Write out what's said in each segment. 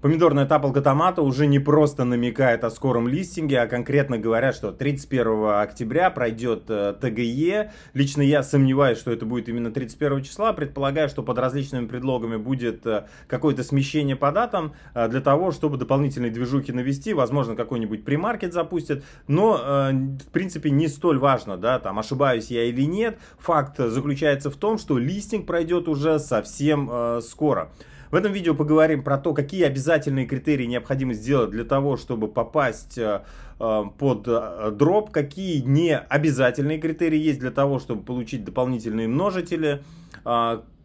Помидорная таполка томата уже не просто намекает о скором листинге, а конкретно говорят, что 31 октября пройдет э, ТГЕ. Лично я сомневаюсь, что это будет именно 31 числа. Предполагаю, что под различными предлогами будет э, какое-то смещение по датам э, для того, чтобы дополнительные движухи навести. Возможно, какой-нибудь премаркет запустят. Но, в принципе, не столь важно, да, там ошибаюсь я или нет. Факт заключается в том, что листинг пройдет уже совсем скоро. В этом видео поговорим про то, какие обязательные критерии необходимо сделать для того, чтобы попасть э, э, под э, дроп, какие не обязательные критерии есть для того, чтобы получить дополнительные множители,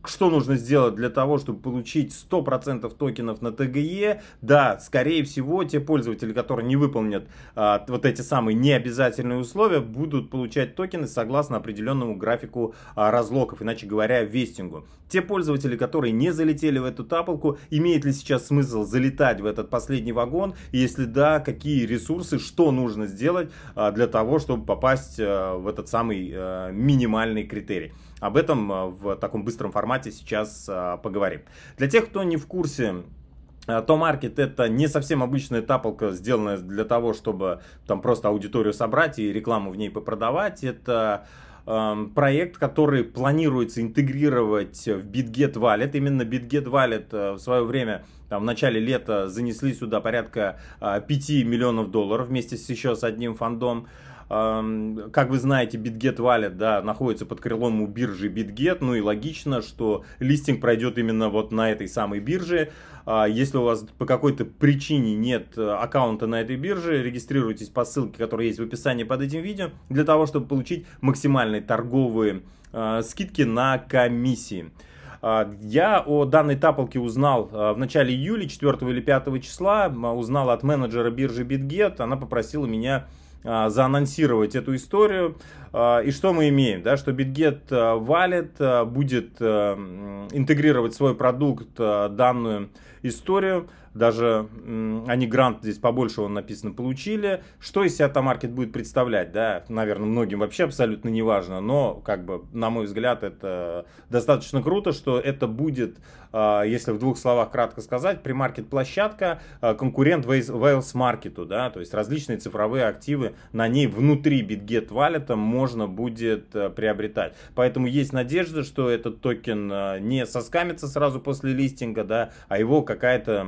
что нужно сделать для того, чтобы получить 100% токенов на ТГЕ? Да, скорее всего, те пользователи, которые не выполнят а, вот эти самые необязательные условия, будут получать токены согласно определенному графику а, разлоков, иначе говоря, вестингу. Те пользователи, которые не залетели в эту тапалку, имеет ли сейчас смысл залетать в этот последний вагон? если да, какие ресурсы, что нужно сделать а, для того, чтобы попасть а, в этот самый а, минимальный критерий? Об этом э, в таком быстром формате сейчас э, поговорим. Для тех, кто не в курсе, э, то маркет это не совсем обычная тапалка, сделанная для того, чтобы там просто аудиторию собрать и рекламу в ней попродавать. Это эм, проект, который планируется интегрировать в BitGet Wallet. Именно BitGet Wallet в свое время там, в начале лета занесли сюда порядка 5 миллионов долларов вместе с еще с одним фондом. Как вы знаете, BitGet Wallet да, находится под крылом у биржи BitGet, ну и логично, что листинг пройдет именно вот на этой самой бирже. А, если у вас по какой-то причине нет э, аккаунта на этой бирже, регистрируйтесь по ссылке, которая есть в описании под этим видео, для того, чтобы получить максимальные торговые э, скидки на комиссии. А, я о данной тапалке узнал э, в начале июля, 4 или 5 числа, узнал от менеджера биржи BitGet, она попросила меня а, заанонсировать эту историю. А, и что мы имеем? Да, что BitGet а, валит, будет интегрировать свой продукт данную историю. Даже они грант здесь побольше, он написано, получили. Что из себя там маркет будет представлять? Да, наверное, многим вообще абсолютно не важно. Но, как бы, на мой взгляд, это достаточно круто, что это будет, если в двух словах кратко сказать, примаркет-площадка, конкурент Wales Market, да, то есть различные цифровые активы на ней внутри BitGet Wallet можно будет э, приобретать. Поэтому есть надежда, что этот токен э, не соскамится сразу после листинга, да, а его какая-то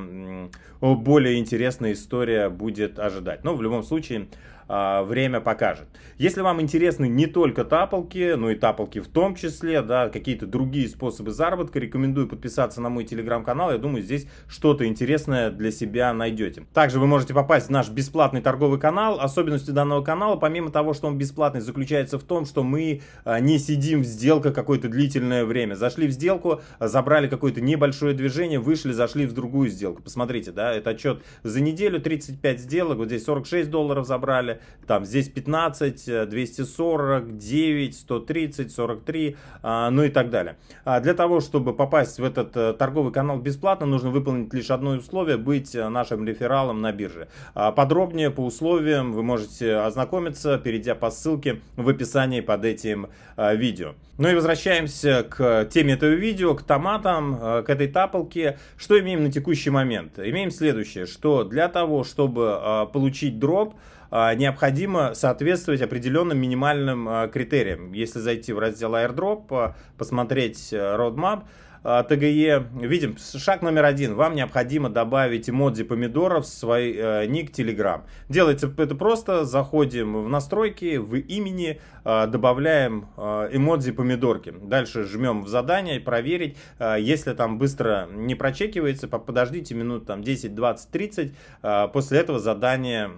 более интересная история будет ожидать. Но в любом случае а, время покажет. Если вам интересны не только тапалки, но и тапалки в том числе, да, какие-то другие способы заработка, рекомендую подписаться на мой телеграм-канал. Я думаю, здесь что-то интересное для себя найдете. Также вы можете попасть в наш бесплатный торговый канал. Особенностью данного канала, помимо того, что он бесплатный, заключается в том, что мы а, не сидим в сделках какое-то длительное время. Зашли в сделку, забрали какое-то небольшое движение, вышли, зашли в другую сделку. Посмотрите, да, это отчет за неделю, 35 сделок, вот здесь 46 долларов забрали, там здесь 15, 240, 9, 130, 43, ну и так далее. А для того, чтобы попасть в этот э, торговый канал бесплатно, нужно выполнить лишь одно условие – быть э, нашим рефералом на бирже. А подробнее по условиям вы можете ознакомиться, перейдя по ссылке в описании под этим э, видео. Ну и возвращаемся к теме этого видео, к томатам, к этой таполке. Что имеем на текущий момент? Имеем следующее, что для того, чтобы получить дроп – а, необходимо соответствовать определенным минимальным а, критериям. Если зайти в раздел airdrop, а, посмотреть э, roadmap, а, ТГЕ. Видим, шаг номер один. Вам необходимо добавить эмодзи помидоров в свой э, ник Telegram. Делается это просто. Заходим в настройки, в имени, э, добавляем э, эмодзи помидорки. Дальше жмем в задание, проверить. Э, если там быстро не прочекивается, подождите минут там 10, 20, 30. Э, после этого задание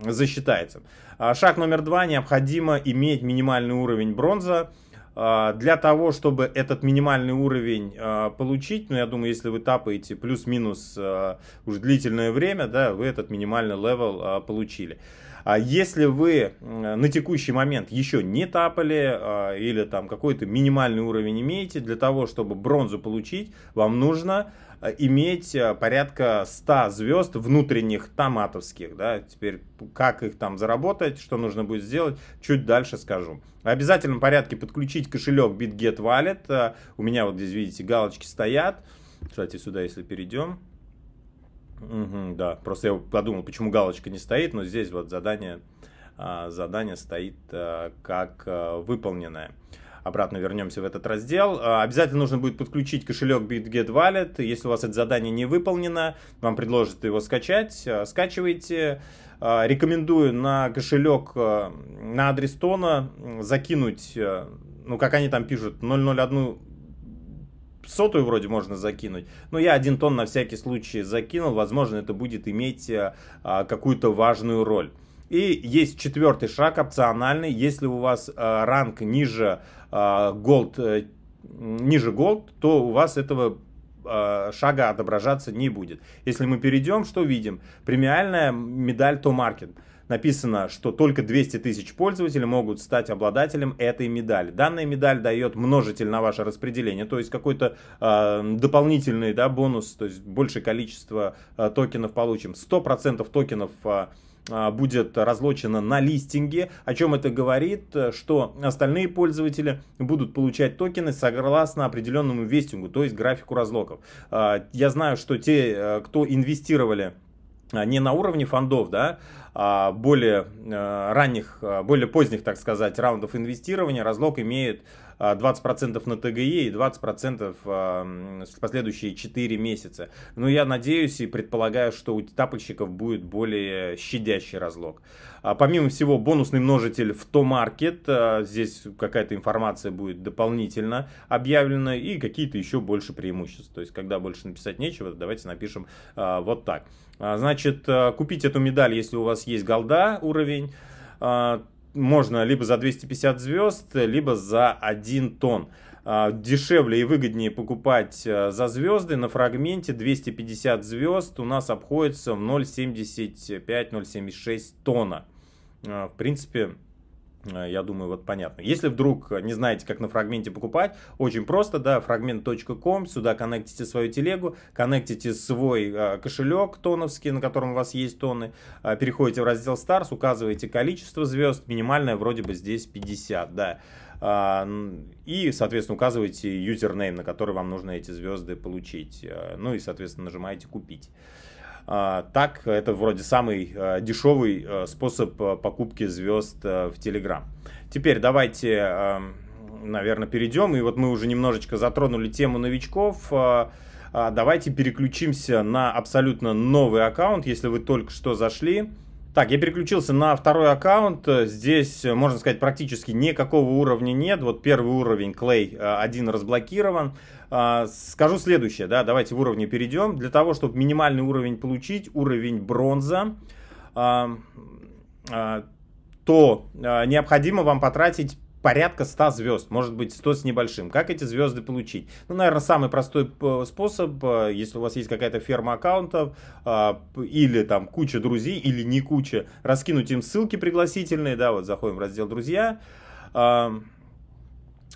э, засчитается. Шаг номер два. Необходимо иметь минимальный уровень бронза. А, для того, чтобы этот минимальный уровень а, получить, ну, я думаю, если вы тапаете плюс-минус а, уже длительное время, да, вы этот минимальный левел получили. А если вы на текущий момент еще не тапали или там какой-то минимальный уровень имеете, для того, чтобы бронзу получить, вам нужно Э, иметь э, порядка 100 звезд внутренних томатовских. Да? Теперь как их там заработать, что нужно будет сделать, чуть дальше скажу. В обязательном порядке подключить кошелек BitGet Wallet. Э, у меня вот здесь, видите, галочки стоят. Кстати, сюда, если перейдем. Угу, да, просто я подумал, почему галочка не стоит, но здесь вот задание, а, задание стоит как выполненное обратно вернемся в этот раздел. А, обязательно нужно будет подключить кошелек BitGet Wallet. Если у вас это задание не выполнено, вам предложат его скачать. А, скачивайте. А, рекомендую на кошелек, на адрес тона закинуть, ну, как они там пишут, 001 сотую вроде можно закинуть. Но я один тон на всякий случай закинул. Возможно, это будет иметь какую-то важную роль. И есть четвертый шаг опциональный. Если у вас э, ранг ниже э, Gold, э, ниже Gold, то у вас этого шага отображаться не будет. Если мы перейдем, что видим? Премиальная медаль To Market. Написано, что только 200 тысяч пользователей могут стать обладателем этой медали. Данная медаль дает множитель на ваше распределение, то есть какой-то э, дополнительный да, бонус, то есть большее количество э, токенов получим. 100% токенов э, а, будет разлочена на листинге. О чем это говорит? Что остальные пользователи будут получать токены согласно определенному вестингу, то есть графику разлоков. А, я знаю, что те, э, кто инвестировали а, не на уровне фондов, да, а более э, ранних, более поздних, так сказать, раундов инвестирования, разлог имеет 20% а, на ТГЕ и 20% а, в последующие 4 месяца. Но я надеюсь и предполагаю, что у тапочников будет более щадящий разлог. А, помимо всего, бонусный множитель в Томаркет. Здесь какая-то информация будет дополнительно объявлена и какие-то еще больше преимуществ. То есть, когда больше написать нечего, давайте напишем вот так. Значит, купить эту медаль, если у вас есть голда уровень можно либо за 250 звезд, либо за 1 тонн. А, дешевле и выгоднее покупать э, за звезды. На фрагменте 250 звезд у нас обходится в 0,75-0,76 тонна. А, в принципе, Э, я думаю, вот понятно. Если вдруг не знаете, как на фрагменте покупать, очень просто, да, фрагмент.com, сюда коннектите свою телегу, коннектите свой э, кошелек тоновский, на котором у вас есть тоны, э, переходите в раздел Stars, указываете количество звезд, минимальное вроде бы здесь 50, да. А, и, соответственно, указываете юзернейм, на который вам нужно эти звезды получить. Ну и, соответственно, нажимаете «Купить». А, так, это вроде самый э, дешевый э, способ э, покупки звезд в Telegram. Теперь давайте, эм, наверное, перейдем. И вот мы уже немножечко затронули тему новичков. А давайте переключимся на абсолютно новый аккаунт, если вы только что зашли. Так, я переключился на второй аккаунт. Здесь, можно сказать, практически никакого уровня нет. Вот первый уровень Клей один разблокирован. А, скажу следующее, да, давайте в уровне перейдем. Для того, чтобы минимальный уровень получить, уровень бронза, а, а, то необходимо вам потратить порядка 100 звезд, может быть 100 с небольшим. Как эти звезды получить? Ну, наверное, самый простой э, способ, э, если у вас есть какая-то ферма аккаунтов, или там куча друзей, или не куча, раскинуть им ссылки пригласительные, да, вот заходим в раздел «Друзья»,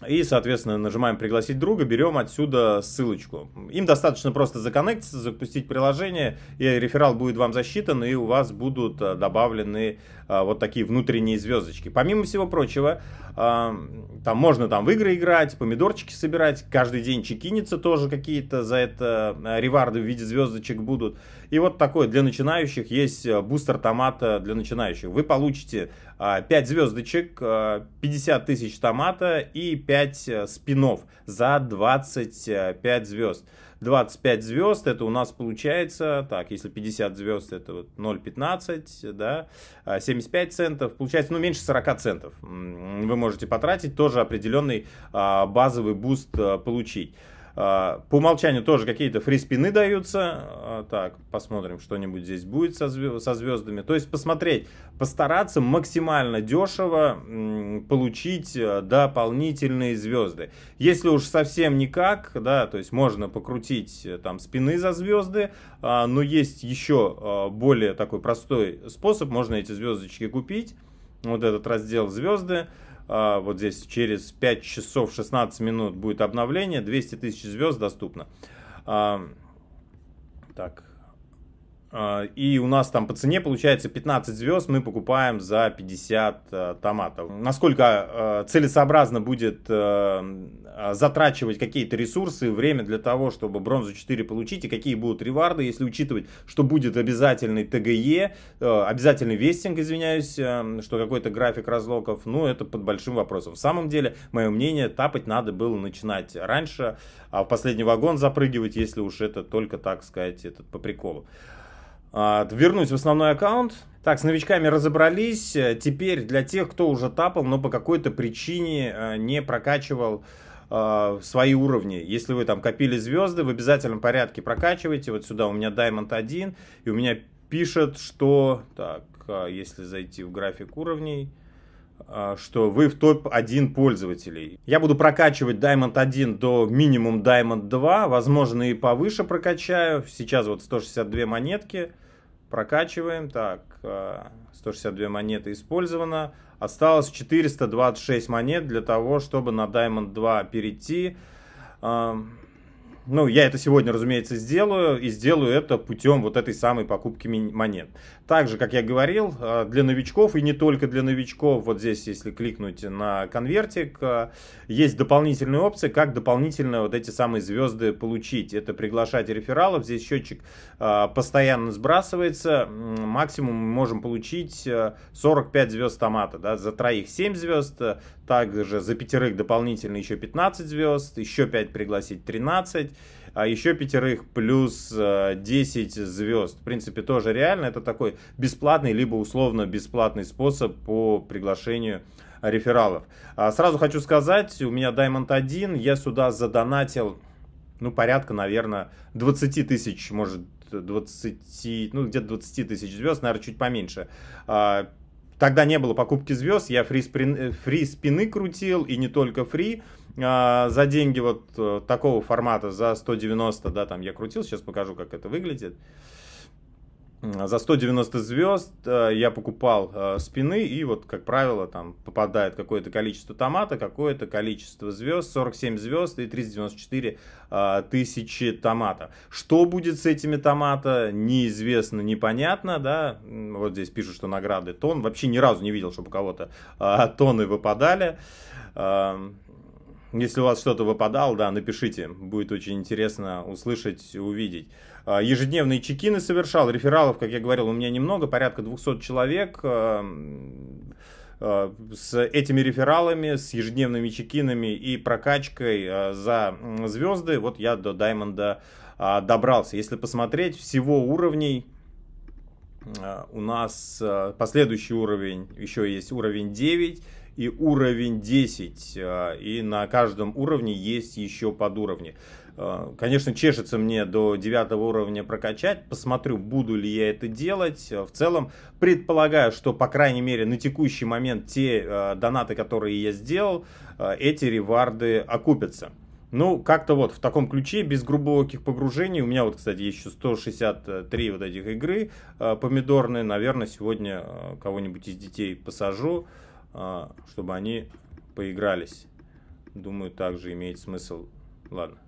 и, соответственно, нажимаем «Пригласить друга», берем отсюда ссылочку. Им достаточно просто законнектиться, запустить приложение, и реферал будет вам засчитан, и у вас будут э, добавлены э, вот такие внутренние звездочки. Помимо всего прочего, э, там можно там в игры играть, помидорчики собирать, каждый день чекиниться тоже какие-то за это реварды в виде звездочек будут. И вот такой для начинающих есть э, бустер томата э, для начинающих. Вы получите 5 а, звездочек, 50 э, тысяч томата и 5 спинов за 25 звезд. 25 звезд, это у нас получается, так, если 50 звезд, это вот 0,15, да, 75 а, центов, получается, ну, меньше 40 центов вы можете потратить, тоже определенный а, базовый буст получить. А, по умолчанию тоже какие-то фриспины даются. А, так, посмотрим, что-нибудь здесь будет со, звезд, со звездами. То есть посмотреть, постараться максимально дешево получить э, дополнительные звезды. Если уж совсем никак, да, то есть можно покрутить э, там спины за звезды, а, но есть еще более такой простой способ. Можно эти звездочки купить. Вот этот раздел звезды. А, вот здесь через 5 часов 16 минут будет обновление, 200 тысяч звезд доступно. А, так, а, и у нас там по цене получается 15 звезд мы покупаем за 50 э, томатов. Насколько э, целесообразно будет э, затрачивать какие-то ресурсы, время для того, чтобы бронзу 4 получить, и какие будут реварды, если учитывать, что будет обязательный ТГЕ, обязательный вестинг, извиняюсь, что какой-то график разлоков, ну это под большим вопросом. В самом деле, мое мнение, тапать надо было начинать раньше, а в последний вагон запрыгивать, если уж это только, так сказать, этот, по приколу. А, вернуть в основной аккаунт. Так, с новичками разобрались. Э, теперь для тех, кто уже тапал, но по какой-то причине э, не прокачивал э, свои уровни. Если вы там копили звезды, в обязательном порядке прокачивайте. Вот сюда у меня Diamond 1, и у меня пишет, что... Так, если зайти в график уровней... А, что вы в топ-1 пользователей. Я буду прокачивать Diamond 1 до минимум Diamond 2, возможно и повыше прокачаю. Сейчас вот 162 монетки, прокачиваем, так, 162 а, монеты использовано. Осталось 426 монет для того, чтобы на Diamond 2 перейти. Ну, я это сегодня, разумеется, сделаю, и сделаю это путем вот этой самой покупки монет. Также, как я говорил, э, для новичков и не только для новичков, вот здесь, если кликнуть на конвертик, э, есть дополнительные опции, как дополнительно вот эти самые звезды получить. Это приглашать рефералов, здесь счетчик э, постоянно сбрасывается, максимум мы можем получить 45 звезд томата, да, за троих 7 звезд, также за пятерых дополнительно еще 15 звезд, еще 5 пригласить 13, а еще пятерых плюс 10 э, звезд. В принципе, тоже реально. Это такой бесплатный, либо условно бесплатный способ по приглашению рефералов. А сразу хочу сказать, у меня Diamond 1, я сюда задонатил, ну, порядка, наверное, 20 тысяч, может, 20, ну, где-то 20 тысяч звезд, наверное, чуть поменьше. А Тогда не было покупки звезд, я фри, сприн, э, фри спины крутил, и не только фри. А, за деньги вот э, такого формата, за 190, да, там я крутил, сейчас покажу, как это выглядит за 190 звезд э, я покупал э, спины, и вот, как правило, там попадает какое-то количество томата, какое-то количество звезд, 47 звезд и 394 э, тысячи томата. Что будет с этими томата, неизвестно, непонятно, да, вот здесь пишут, что награды тон, вообще ни разу не видел, чтобы у кого-то тонны выпадали. Эм, если у вас что-то выпадало, да, напишите, будет очень интересно услышать, увидеть. А, ежедневные чекины совершал. Рефералов, как я говорил, у меня немного, порядка 200 человек а, а, с этими рефералами, с ежедневными чекинами и прокачкой за звезды, вот я до Даймонда добрался. Если посмотреть, всего уровней у нас последующий уровень, еще есть уровень 9 и уровень 10. И на каждом уровне есть еще подуровни. Э, конечно, чешется мне до девятого уровня прокачать. Посмотрю, буду ли я это делать. Э, в целом, предполагаю, что, по крайней мере, на текущий момент те э, донаты, которые я сделал, эти реварды окупятся. Ну, как-то вот в таком ключе, без глубоких погружений. У меня вот, кстати, есть еще 163 вот этих игры помидорные. Наверное, сегодня кого-нибудь из детей посажу, чтобы они поигрались. Думаю, также имеет смысл. Ладно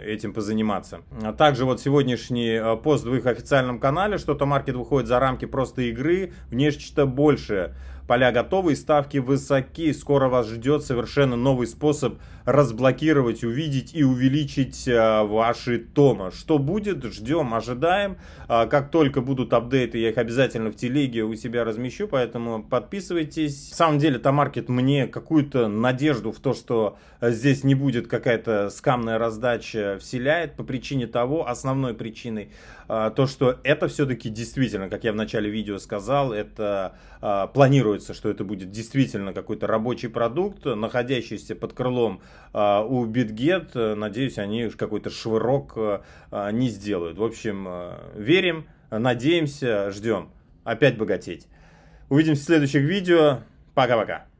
этим позаниматься. А также вот сегодняшний э, пост в их официальном канале, что-то маркет выходит за рамки просто игры, в нечто большее. Поля готовы, ставки высоки. Скоро вас ждет совершенно новый способ разблокировать, увидеть и увеличить э, ваши тома. Что будет, ждем, ожидаем. А, как только будут апдейты, я их обязательно в телеге у себя размещу, поэтому подписывайтесь. На самом деле, Тамаркет мне какую-то надежду в то, что э, здесь не будет какая-то скамная раздача вселяет по причине того, основной причиной, а, то, что это все-таки действительно, как я в начале видео сказал, это а, планирую гарантируется, что это будет действительно какой-то рабочий продукт, находящийся под крылом а, у BitGet. Надеюсь, они какой-то швырок а, а, не сделают. В общем, верим, надеемся, ждем. Опять богатеть. Увидимся в следующих видео. Пока-пока.